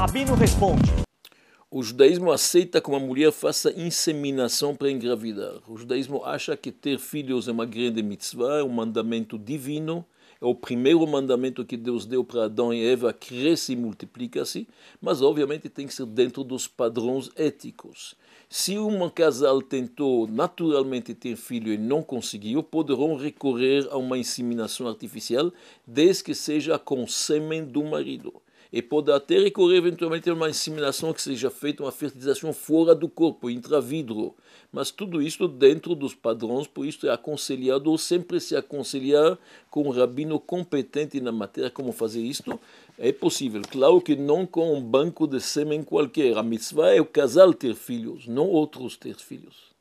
Rabino responde: O judaísmo aceita que uma mulher faça inseminação para engravidar. O judaísmo acha que ter filhos é uma grande mitzvah, é um mandamento divino. É o primeiro mandamento que Deus deu para Adão e Eva, cresce e multiplica-se, mas obviamente tem que ser dentro dos padrões éticos. Se um casal tentou naturalmente ter filho e não conseguiu, poderão recorrer a uma inseminação artificial, desde que seja com sêmen do marido e pode até recorrer eventualmente a uma inseminação que seja feita, uma fertilização fora do corpo, intravidro. Mas tudo isso dentro dos padrões, por isso é aconselhado ou sempre se aconselhar com um rabino competente na matéria como fazer isto. É possível, claro que não com um banco de sêmen qualquer. A mitzvah é o casal ter filhos, não outros ter filhos.